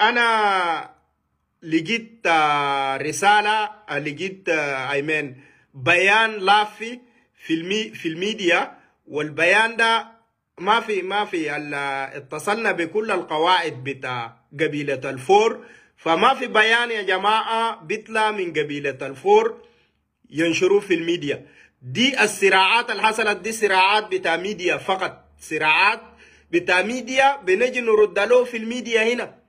انا لقيت آه، رساله آه، لقيت ايمن آه، بيان لافي في المي في الميديا والبيان ده ما في ما في اتصلنا بكل القواعد بتاع قبيله الفور فما في بيان يا جماعه بيطلع من قبيله الفور ينشروه في الميديا دي الصراعات اللي حصلت دي صراعات بتاع ميديا فقط صراعات بتاع ميديا بنجي نرد له في الميديا هنا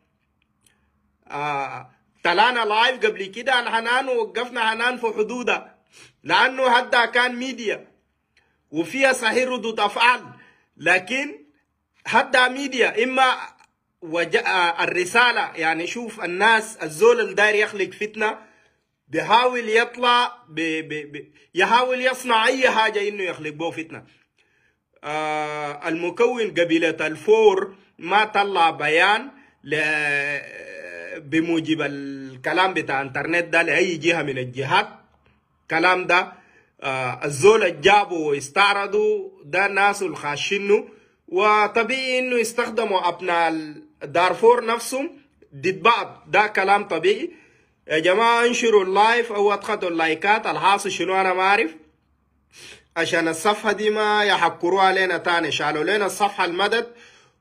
طلعنا لايف قبل كده عن حنان ووقفنا حنان في حدودها لانه هدا كان ميديا وفيها صحيح ردود افعال لكن هدا ميديا اما وجاء الرساله يعني شوف الناس الزول اللي داير يخلق فتنه بيحاول يطلع بي بي بي يحاول يصنع اي حاجه انه يخلق به فتنه آه المكون قبيله الفور ما طلع بيان ل بموجب الكلام بتاع انترنت ده لاي جهه من الجهات كلام ده آه الزول جابوا واستعرضوا ده ناس الخاشنه وطبيعي انه يستخدموا ابناء دارفور نفسهم ضد بعض ده كلام طبيعي يا جماعه انشروا اللايف او ادخلوا اللايكات الحاصل شنو انا ما اعرف عشان الصفحه دي ما يحكروها لنا تاني شالوا لنا الصفحه المدد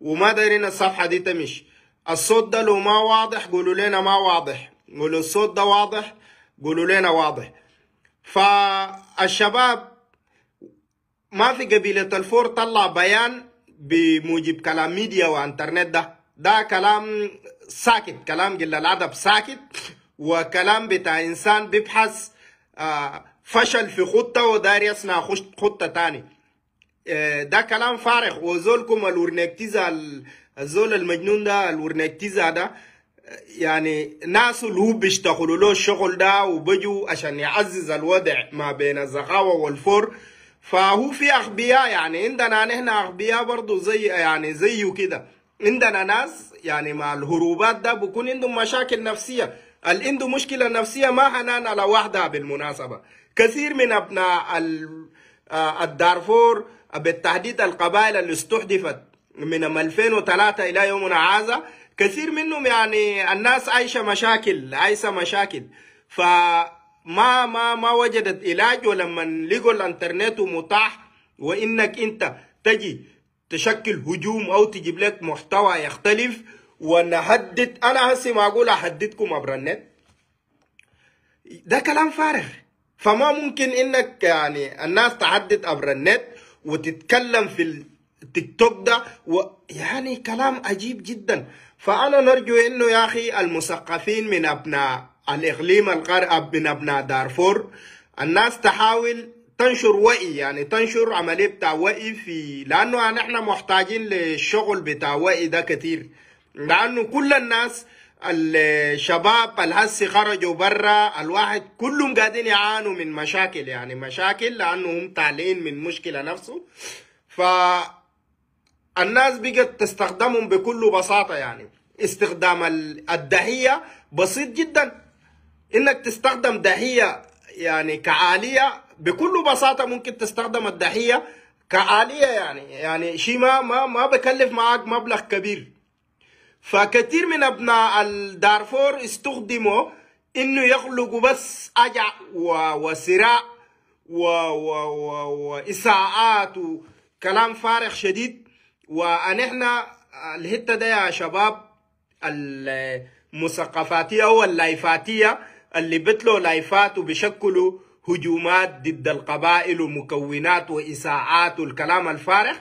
وما دارين الصفحه دي تمشي الصوت ده لو ما واضح قولوا لنا ما واضح قولوا الصوت ده واضح قولوا لنا واضح فالشباب ما في قبيلة الفور طلع بيان بموجب كلام ميديا وانترنت ده ده كلام ساكت كلام قلة الأدب ساكت وكلام بتاع إنسان بيبحث آه، فشل في خطة ودار يصنع خطة تاني آه، ده كلام فارغ وزولكم الورنكتيزا الزول المجنون ده الورنيتيزا ده يعني ناس اللي هو بيشتغلوا له الشغل ده وبيجوا عشان يعزز الوضع ما بين الزخاوة والفور فهو في أغبياء يعني عندنا نحن أغبياء برضو زي يعني زيه كده عندنا ناس يعني مع الهروبات ده بكون عندهم مشاكل نفسية اللي عنده مشكلة نفسية ما هنان على وحدها بالمناسبة كثير من أبناء آه، الدارفور بالتحديد القبائل اللي استحدثت من 2003 إلى يومنا هذا كثير منهم يعني الناس عايشة مشاكل عايشة مشاكل فما ما ما وجدت علاج ولما لقوا الانترنت متاح وإنك أنت تجي تشكل هجوم أو تجيب لك محتوى يختلف ونهدد أنا هسي ما أقول أحددكم عبر النت ده كلام فارغ فما ممكن انك يعني الناس تحدد عبر النت وتتكلم في تيك توك ده و يعني كلام عجيب جدا فأنا نرجو إنه يا أخي المثقفين من أبناء الإقليم الغرب من أبناء دارفور الناس تحاول تنشر وئي يعني تنشر عملية بتاع وئي في لأنه نحن محتاجين للشغل بتاع وئي ده كثير لأنه كل الناس الشباب الهسي خرجوا برا الواحد كلهم قاعدين يعانوا من مشاكل يعني مشاكل لأنهم طالعين من مشكلة نفسه ف الناس بقت تستخدمهم بكل بساطة يعني استخدام الدهية بسيط جدا انك تستخدم دهية يعني كعالية بكل بساطة ممكن تستخدم الدهية كعالية يعني يعني شيء ما ما ما بكلف معك مبلغ كبير فكثير من ابناء الدارفور استخدموا انه يخلقوا بس اجع وصراع واساءات وكلام فارغ شديد وان احنا الحته ده يا شباب المثقفاتيه او اللايفاتيه اللي بتلو لايفات وبيشكلوا هجومات ضد القبائل ومكونات وإساءات والكلام الفارغ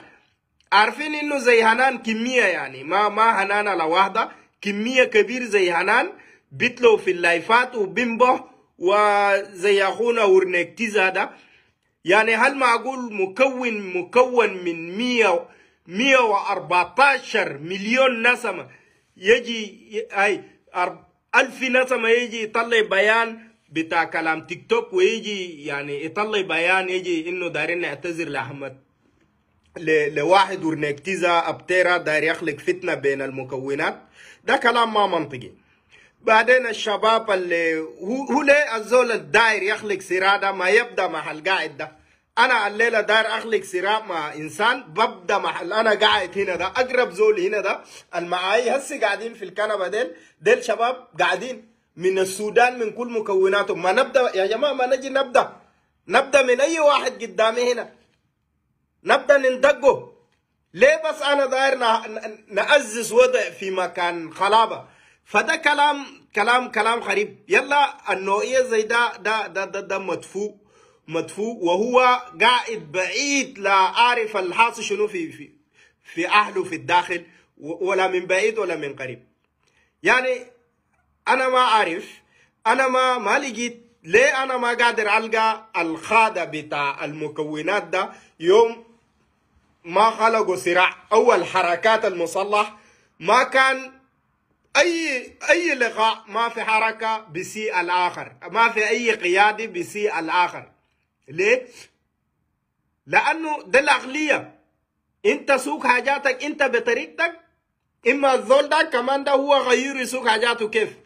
عارفين انه زي هنان كمية يعني ما ما هنان على واحدة كمية كبير زي هنان بتلو في اللايفات وبنبه وزي اخونا ورنكتيز هذا يعني هل معقول مكون مكون من مية 114 مليون نسمة يجي أي ألف نسمة يجي يطلع بيان بتاع كلام تيك توك ويجي يعني يطلع بيان يجي إنه دايرين نعتذر لأحمد لواحد ورنكتيزا أبتيرا داير يخلق فتنة بين المكونات ده كلام ما منطقي بعدين الشباب اللي هو, هو ليه الزول الداير يخلق سرادة ما يبدأ محل قاعد ده انا الليله دار اخلق صراع مع انسان ببدا محل انا قاعد هنا ده اقرب زول هنا ده المعاي هسه قاعدين في الكنبه ديل ديل شباب قاعدين من السودان من كل مكوناتهم ما نبدا يا جماعه ما نجي نبدا نبدا من اي واحد قدامي هنا نبدا ندقه ليه بس انا داير نأزز وضع في مكان خلابه فده كلام كلام كلام غريب يلا النوعيه زي ده ده ده ده, ده مدفوع مدفوع وهو قاعد بعيد لا اعرف الحاصل شنو في في في اهله في الداخل ولا من بعيد ولا من قريب يعني انا ما اعرف انا ما ما لقيت ليه انا ما قادر القى الخادة بتاع المكونات ده يوم ما خلقوا صراع اول حركات المصلح ما كان اي اي لقاء ما في حركه بسيء الاخر ما في اي قيادي بسيء الاخر ليه؟ لأنه ده الأغلية أنت سوق حاجاتك أنت بطريقتك إما الزول ده كمان ده هو غير يسوق حاجاته كيف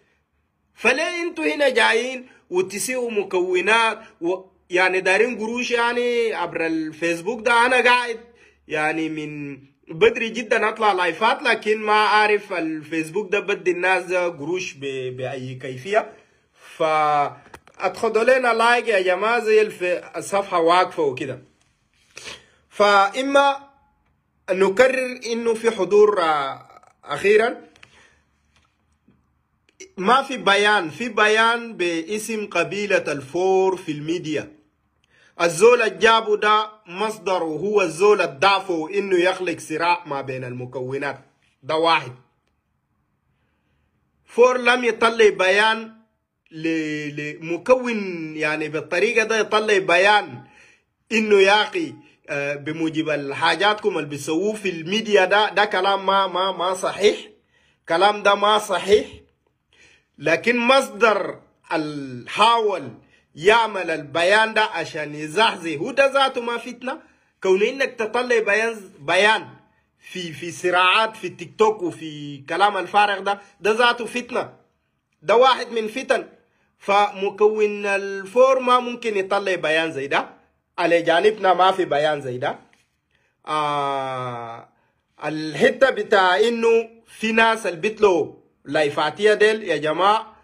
فليه أنتوا هنا جايين وتسيئوا مكونات و... يعني دارين قروش يعني عبر الفيسبوك ده أنا قاعد يعني من بدري جدا اطلع لايفات لكن ما اعرف الفيسبوك ده بدي الناس قروش باي كيفيه ف ادخلوا لنا لايك يا جماعه زي الصفحه واقفه وكده فاما نكرر انه في حضور آه، اخيرا ما في بيان في بيان باسم قبيله الفور في الميديا الزول الجابو ده مصدر هو الزول الضعفه انه يخلق صراع ما بين المكونات ده واحد فور لم يطلع بيان لمكون يعني بالطريقة ده يطلع بيان انه يا اخي آه، بموجب الحاجاتكم اللي بيسووه في الميديا ده ده كلام ما ما ما صحيح كلام ده ما صحيح لكن مصدر حاول يعمل البيان ده عشان يزحزح هو ده ذاته ما فتنه كون انك تطلع بيان بيان في في صراعات في التيك توك وفي كلام الفارغ ده ده ذاته فتنه ده واحد من فتن فمكون الفورما ممكن يطلع بيان زي ده على جانبنا ما في بيان زي ده آه الحتة بتاع إنه في ناس اللي بتلو لايفاتيا ديل يا جماعة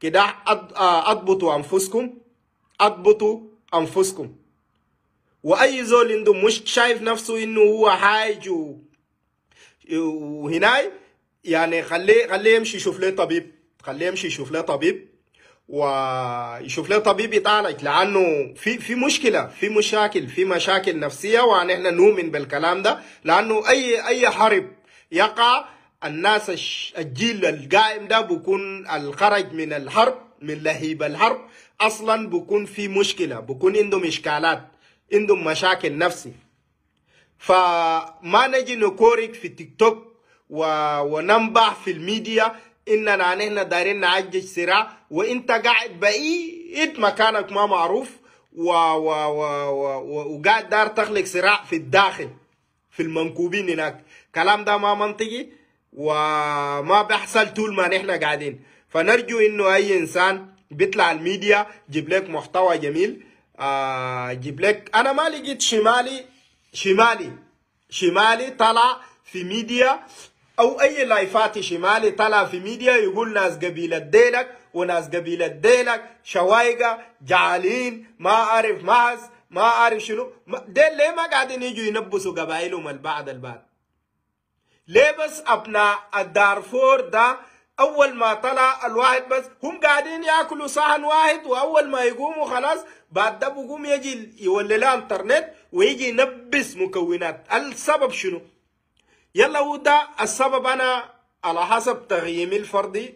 كده أضبطوا أنفسكم أضبطوا أنفسكم وأي زول عنده مش شايف نفسه إنه هو حاج وهناي يعني خليه خليه يمشي يشوف له طبيب خليه يمشي يشوف له طبيب ويشوف له طبيب يطالع لانه في في مشكله في مشاكل في مشاكل نفسيه ونحن نؤمن بالكلام ده لانه اي اي حرب يقع الناس الجيل القائم ده بكون الخرج من الحرب من لهيب الحرب اصلا بكون في مشكله بكون عندهم اشكالات عندهم مشاكل نفسي فما نجي نكورك في التيك توك وننبع في الميديا اننا نحن دايرين نعجج سرا وانت قاعد بعيد مكانك ما معروف و و و و وقاعد دار تخلق صراع في الداخل في المنكوبين هناك كلام ده ما منطقي وما بيحصل طول ما نحن قاعدين فنرجو انه اي انسان بيطلع الميديا جيب لك محتوى جميل آه، جيب لك انا ما لقيت شمالي شمالي شمالي طلع في ميديا او اي لايفات شمالي طلع في ميديا يقول ناس قبيله ديلك وناس قبيله ديلك شوايقه جعالين ما اعرف ماز ما اعرف شنو ديل ليه ما قاعدين يجوا ينبسوا قبائلهم البعض البعض ليه بس ابناء الدارفور ده اول ما طلع الواحد بس هم قاعدين ياكلوا صحن واحد واول ما يقوموا خلاص بعد ده بقوم يجي يولي لها انترنت ويجي ينبس مكونات السبب شنو يلا ودا السبب أنا على حسب تغييم الفردي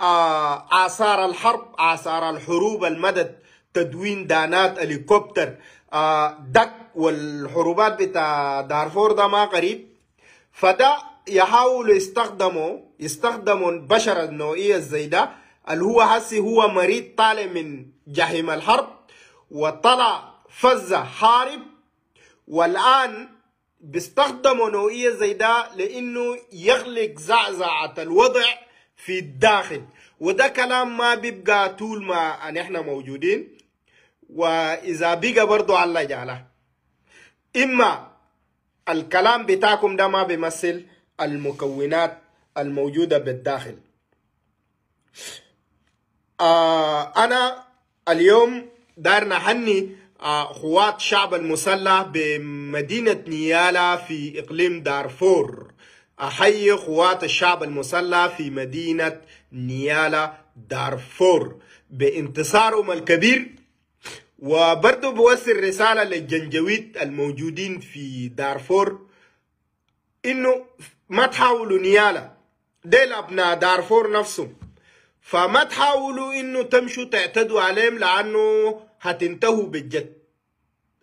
آه آثار الحرب آثار الحروب المدد تدوين دانات هليكوبتر آه دك والحروبات بتاع دارفور ده دا ما قريب فده يحاول يستخدمه يستخدموا البشر النوعية زي ده اللي هو حسي هو مريض طالع من جحيم الحرب وطلع فزة حارب والآن بيستخدموا نوعية زي ده لأنه يغلق زعزعة الوضع في الداخل وده كلام ما بيبقى طول ما أن إحنا موجودين وإذا بقى برضو على جاله إما الكلام بتاعكم ده ما بيمثل المكونات الموجودة بالداخل آه أنا اليوم دارنا حني قوات آه، شعب المسلح بمدينة نيالا في إقليم دارفور أحيي آه، قوات الشعب المسلح في مدينة نيالا دارفور بانتصارهم الكبير وبرضو بوصل رسالة للجنجويت الموجودين في دارفور إنه ما تحاولوا نيالا ديل أبناء دارفور نفسهم فما تحاولوا إنه تمشوا تعتدوا عليهم لأنه هتنتهوا بالجد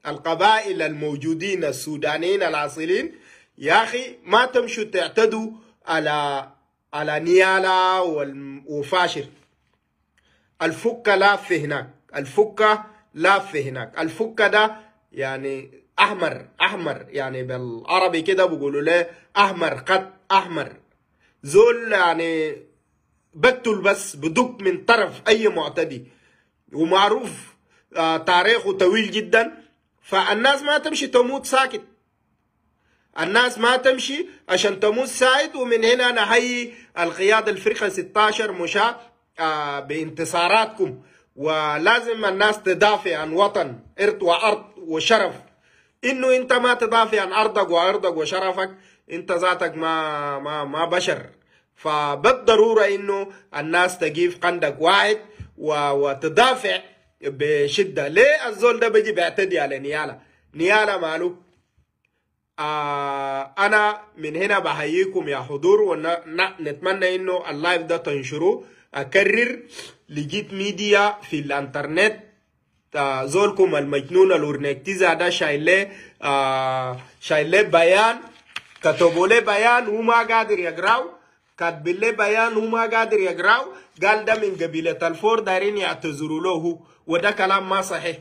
القبائل الموجودين السودانيين العاصلين يا اخي ما تمشوا تعتدوا على على نيالا وفاشر الفكة في هناك الفكة في هناك الفكة ده يعني احمر احمر يعني بالعربي كده بيقولوا له احمر قط احمر زول يعني بتل بس بدق من طرف اي معتدي ومعروف آه، تاريخه طويل جدا فالناس ما تمشي تموت ساكت الناس ما تمشي عشان تموت سايد ومن هنا نحيي القيادة الفرقة 16 مشاة آه، بانتصاراتكم ولازم الناس تدافع عن وطن ارض وأرض وشرف إنه أنت ما تدافع عن أرضك وأرضك وشرفك أنت ذاتك ما ما ما بشر فبالضرورة إنه الناس تجيب قندك واحد وتدافع بشده ليه الزول ده بيجي بيعتدي على نيالا نيالا مالو آه انا من هنا بحييكم يا حضور ونتمنى انه اللايف ده تنشرو اكرر لجيت ميديا في الانترنت آه زولكم المجنون الورنكتيزا ده شايل آه شايله بيان كتبوا له بيان وما قادر يقراه كانت بالله بيان وما قادر يقرأه قال ده من قبيلة الفور دارين يعتذروا له وده كلام ما صحيح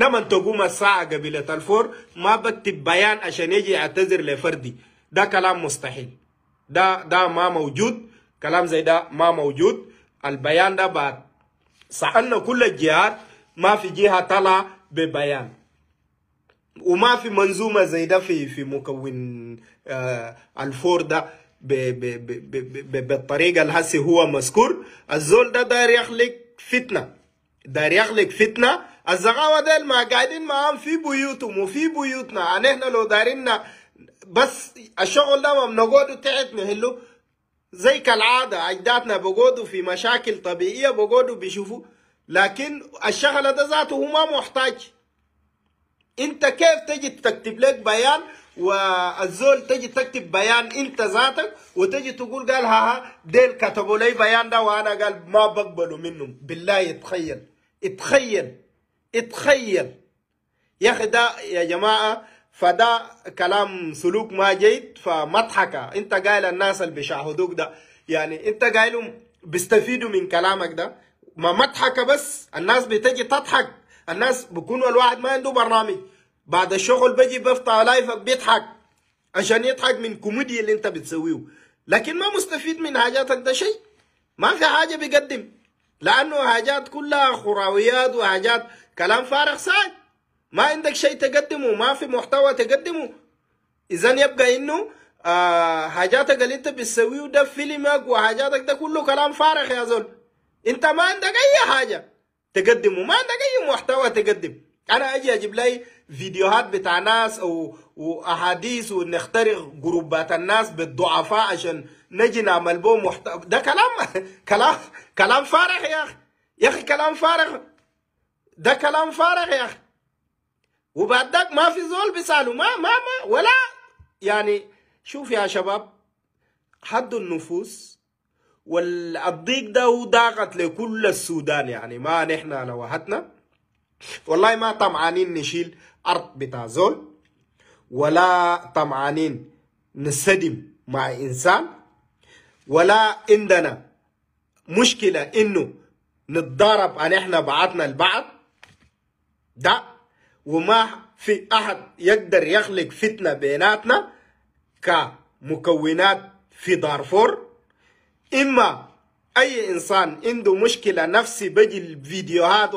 نما تقوم الساعة قبيلة الفور ما بكتب بيان عشان يجي يعتذر لفردي ده كلام مستحيل ده ده ما موجود كلام زي ده ما موجود البيان ده بعد سألنا كل الجهات ما في جهة طلع ببيان وما في منظومة زي ده في في مكون آه الفور ده ب ب ب ب ب بالطريقه اللي هسي هو مذكور الزول ده داير يخلق فتنه داير يخلق فتنه الزغاوه ديل ما قاعدين معاهم في بيوتهم وفي بيوتنا يعني احنا لو دايرين بس الشغل ده ما بنقعدوا تحت نهلو زي كالعاده اجدادنا بقعدوا في مشاكل طبيعيه بقعدوا بيشوفوا لكن الشغله ده ذاته هو ما محتاج انت كيف تجي تكتب لك بيان والزول تجي تكتب بيان انت ذاتك وتجي تقول قال ها ها ديل كتبوا لي بيان ده وانا قال ما بقبله منهم بالله اتخيل اتخيل اتخيل يا اخي ده يا جماعه فده كلام سلوك ما جيد فمضحكه انت قايل الناس اللي بيشاهدوك ده يعني انت قايلهم بيستفيدوا من كلامك ده ما مضحكه بس الناس بتجي تضحك الناس بيكونوا الواحد ما عنده برنامج بعد الشغل بجي بفتح لايفك بيضحك عشان يضحك من كوميديا اللي انت بتسويه لكن ما مستفيد من حاجاتك ده شيء ما في حاجه بيقدم لانه حاجات كلها خراويات وحاجات كلام فارغ ساي ما عندك شيء تقدمه ما في محتوى تقدمه اذا يبقى انه آه حاجاتك اللي انت بتسويه ده فيلمك وحاجاتك ده كله كلام فارغ يا زول انت ما عندك اي حاجه تقدمه ما عندك اي محتوى تقدم انا اجي اجيب لي فيديوهات بتاع ناس او واحاديث ونخترق جروبات الناس بالضعفاء عشان نجي نعمل بهم محتوى ده كلام كلام كلام فارغ يا اخي يا اخي كلام فارغ ده كلام فارغ يا اخي وبعدك ما في زول بيسالوا ما ما ما ولا يعني شوف يا شباب حد النفوس والضيق ده ضاقت لكل السودان يعني ما نحن لوحدنا والله ما طمعانين نشيل أرض بتاع زول ولا طمعانين نصدم مع إنسان ولا عندنا مشكلة إنه نتضارب أن إحنا بعضنا البعض ده وما في أحد يقدر يخلق فتنة بيناتنا كمكونات في دارفور إما أي إنسان عنده مشكلة نفسي بجي الفيديوهات